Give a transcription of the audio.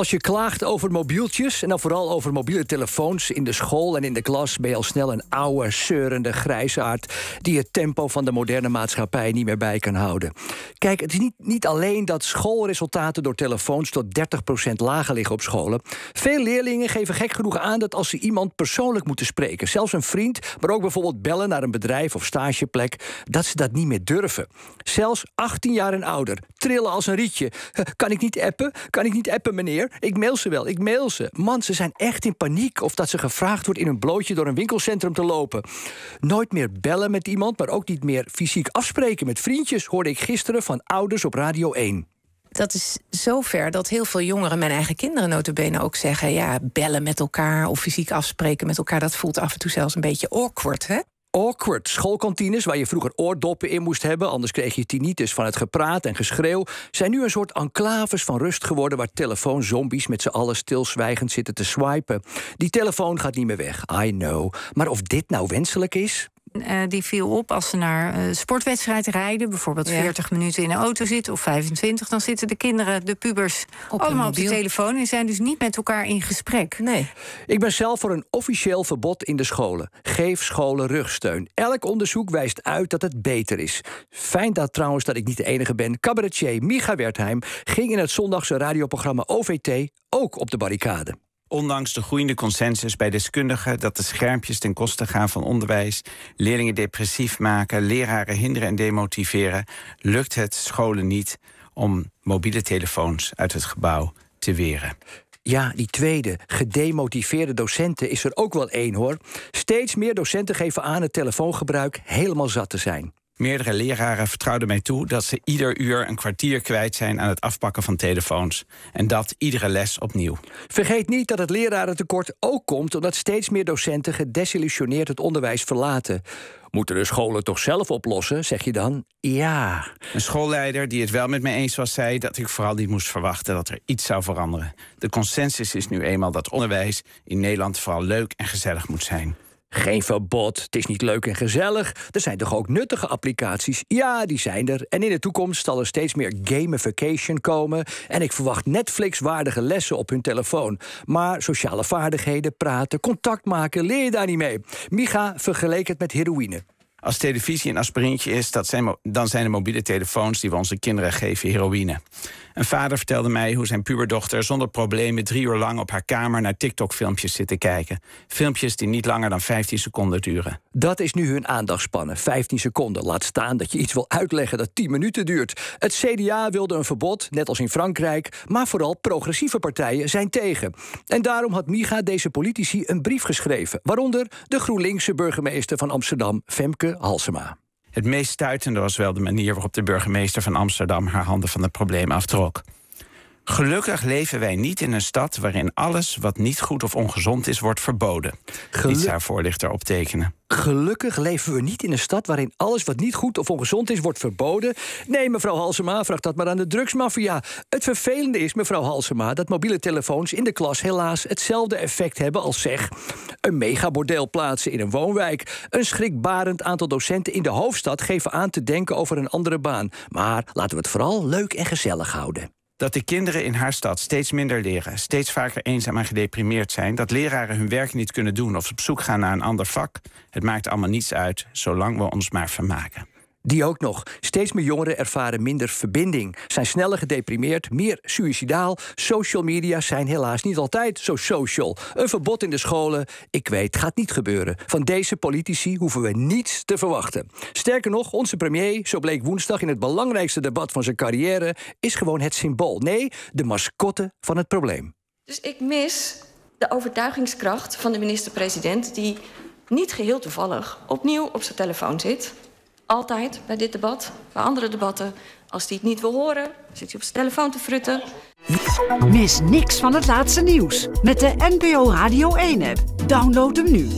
Als je klaagt over mobieltjes, en dan vooral over mobiele telefoons in de school en in de klas, ben je al snel een oude, zeurende grijsaard die het tempo van de moderne maatschappij niet meer bij kan houden. Kijk, het is niet, niet alleen dat schoolresultaten door telefoons tot 30% lager liggen op scholen. Veel leerlingen geven gek genoeg aan dat als ze iemand persoonlijk moeten spreken, zelfs een vriend, maar ook bijvoorbeeld bellen naar een bedrijf of stageplek, dat ze dat niet meer durven. Zelfs 18 jaar en ouder, trillen als een rietje. Kan ik niet appen? Kan ik niet appen, meneer? Ik mail ze wel, ik mail ze. Man, ze zijn echt in paniek of dat ze gevraagd wordt in een blootje door een winkelcentrum te lopen. Nooit meer bellen met iemand, maar ook niet meer fysiek afspreken met vriendjes, hoorde ik gisteren van ouders op Radio 1 dat is zover dat heel veel jongeren, mijn eigen kinderen notabene ook zeggen... ja, bellen met elkaar of fysiek afspreken met elkaar... dat voelt af en toe zelfs een beetje awkward, hè? awkward schoolkantines waar je vroeger oordoppen in moest hebben, anders kreeg je tinnitus van het gepraat en geschreeuw, zijn nu een soort enclaves van rust geworden waar telefoonzombies met z'n allen stilzwijgend zitten te swipen. Die telefoon gaat niet meer weg, I know. Maar of dit nou wenselijk is? Eh, die viel op als ze naar uh, sportwedstrijd rijden, bijvoorbeeld 40 minuten in een auto zitten of 25, dan zitten de kinderen, de pubers, allemaal op de telefoon en zijn dus niet met elkaar in gesprek. Nee. Ik ben zelf voor een officieel verbod in de scholen. Geef scholen rugsteun. Elk onderzoek wijst uit dat het beter is. Fijn dat trouwens dat ik niet de enige ben. Cabaretier Micha Wertheim ging in het zondagse radioprogramma OVT ook op de barricade. Ondanks de groeiende consensus bij deskundigen dat de schermpjes ten koste gaan van onderwijs, leerlingen depressief maken, leraren hinderen en demotiveren, lukt het scholen niet om mobiele telefoons uit het gebouw te weren. Ja, die tweede, gedemotiveerde docenten, is er ook wel één hoor. Steeds meer docenten geven aan het telefoongebruik helemaal zat te zijn. Meerdere leraren vertrouwden mij toe dat ze ieder uur een kwartier kwijt zijn aan het afpakken van telefoons. En dat iedere les opnieuw. Vergeet niet dat het lerarentekort ook komt omdat steeds meer docenten gedesillusioneerd het onderwijs verlaten. Moeten de scholen toch zelf oplossen, zeg je dan? Ja. Een schoolleider die het wel met mij eens was, zei dat ik vooral niet moest verwachten dat er iets zou veranderen. De consensus is nu eenmaal dat onderwijs in Nederland vooral leuk en gezellig moet zijn. Geen verbod, het is niet leuk en gezellig. Er zijn toch ook nuttige applicaties? Ja, die zijn er. En in de toekomst zal er steeds meer gamification komen. En ik verwacht Netflix-waardige lessen op hun telefoon. Maar sociale vaardigheden, praten, contact maken, leer je daar niet mee. Micha vergeleek het met heroïne. Als televisie een aspirintje is, dat zijn, dan zijn de mobiele telefoons die we onze kinderen geven heroïne. Een vader vertelde mij hoe zijn puberdochter zonder problemen drie uur lang op haar kamer naar TikTok-filmpjes zit te kijken. Filmpjes die niet langer dan 15 seconden duren. Dat is nu hun aandachtspannen. 15 seconden. Laat staan dat je iets wil uitleggen dat 10 minuten duurt. Het CDA wilde een verbod, net als in Frankrijk. Maar vooral progressieve partijen zijn tegen. En daarom had Miga deze politici een brief geschreven. Waaronder de GroenLinkse burgemeester van Amsterdam, Femke Halsema. Het meest stuitende was wel de manier waarop de burgemeester van Amsterdam haar handen van het probleem aftrok. Gelukkig leven wij niet in een stad waarin alles wat niet goed of ongezond is, wordt verboden. Gelu haar voorlichter optekenen. Gelukkig leven we niet in een stad waarin alles wat niet goed of ongezond is, wordt verboden. Nee, mevrouw Halsema, vraag dat maar aan de drugsmafia. Het vervelende is, mevrouw Halsema, dat mobiele telefoons in de klas helaas hetzelfde effect hebben als zeg. Een megabordeel plaatsen in een woonwijk. Een schrikbarend aantal docenten in de hoofdstad geven aan te denken over een andere baan. Maar laten we het vooral leuk en gezellig houden dat de kinderen in haar stad steeds minder leren, steeds vaker eenzaam en gedeprimeerd zijn, dat leraren hun werk niet kunnen doen of op zoek gaan naar een ander vak. Het maakt allemaal niets uit, zolang we ons maar vermaken. Die ook nog. Steeds meer jongeren ervaren minder verbinding, zijn sneller gedeprimeerd, meer suicidaal. Social media zijn helaas niet altijd zo social. Een verbod in de scholen, ik weet, gaat niet gebeuren. Van deze politici hoeven we niets te verwachten. Sterker nog, onze premier, zo bleek woensdag in het belangrijkste debat van zijn carrière, is gewoon het symbool. Nee, de mascotte van het probleem. Dus ik mis de overtuigingskracht van de minister-president, die niet geheel toevallig opnieuw op zijn telefoon zit altijd bij dit debat, bij andere debatten. Als hij het niet wil horen, zit hij op zijn telefoon te frutten. Mis niks van het laatste nieuws met de NPO Radio 1-app. Download hem nu.